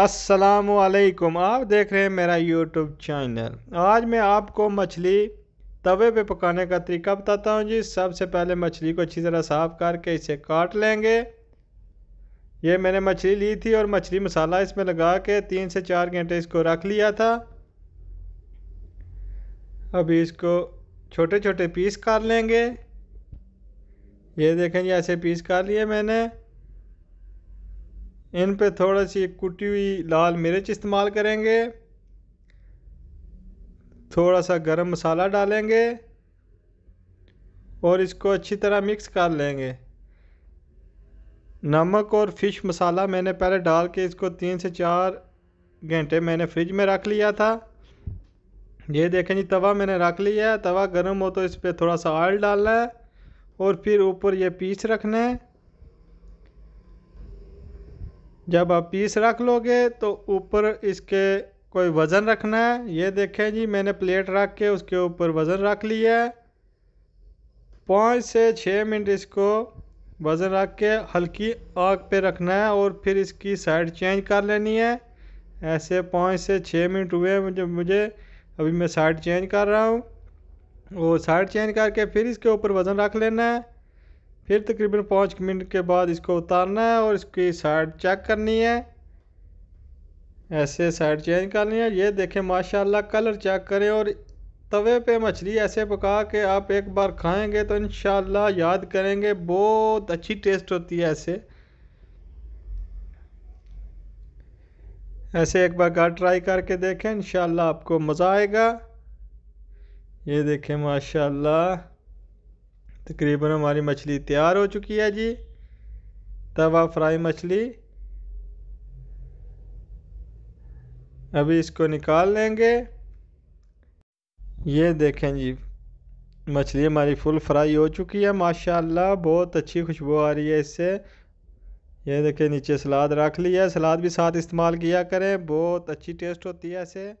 असलकुम आप देख रहे हैं मेरा यूट्यूब चैनल आज मैं आपको मछली तवे पे पकाने का तरीका बताता हूँ जी सबसे पहले मछली को अच्छी तरह साफ करके इसे काट लेंगे ये मैंने मछली ली थी और मछली मसाला इसमें लगा के तीन से चार घंटे इसको रख लिया था अभी इसको छोटे छोटे पीस कर लेंगे ये देखें जी ऐसे पीस कर लिए मैंने इन पे थोड़ा सी कुटी हुई लाल मिर्च इस्तेमाल करेंगे थोड़ा सा गरम मसाला डालेंगे और इसको अच्छी तरह मिक्स कर लेंगे नमक और फिश मसाला मैंने पहले डाल के इसको तीन से चार घंटे मैंने फ्रिज में रख लिया था ये देखें जी तवा मैंने रख लिया है तवा गर्म हो तो इस पर थोड़ा सा ऑयल डालना है और फिर ऊपर ये पीस रखना है जब आप पीस रख लोगे तो ऊपर इसके कोई वज़न रखना है ये देखें जी मैंने प्लेट रख के उसके ऊपर वज़न रख लिया है पाँच से छः मिनट इसको वज़न रख के हल्की आग पे रखना है और फिर इसकी साइड चेंज कर लेनी है ऐसे पाँच से छः मिनट हुए मुझे मुझे अभी मैं साइड चेंज कर रहा हूँ वो साइड चेंज करके फिर इसके ऊपर वज़न रख लेना है फिर तकरीबन पाँच मिनट के बाद इसको उतारना है और इसकी साइड चेक करनी है ऐसे साइड चेंज करनी है ये देखें माशाल्लाह कलर चेक करें और तवे पे मछली ऐसे पका के आप एक बार खाएंगे तो इन याद करेंगे बहुत अच्छी टेस्ट होती है ऐसे ऐसे एक बार घर ट्राई करके देखें इन आपको मज़ा आएगा ये देखें माशाल्लाह तकरीबन हमारी मछली तैयार हो चुकी है जी तवा फ्राई मछली अभी इसको निकाल लेंगे ये देखें जी मछली हमारी फुल फ्राई हो चुकी है माशाल्लाह बहुत अच्छी खुशबू आ रही है इससे ये देखें नीचे सलाद रख लिया है सलाद भी साथ इस्तेमाल किया करें बहुत अच्छी टेस्ट होती है ऐसे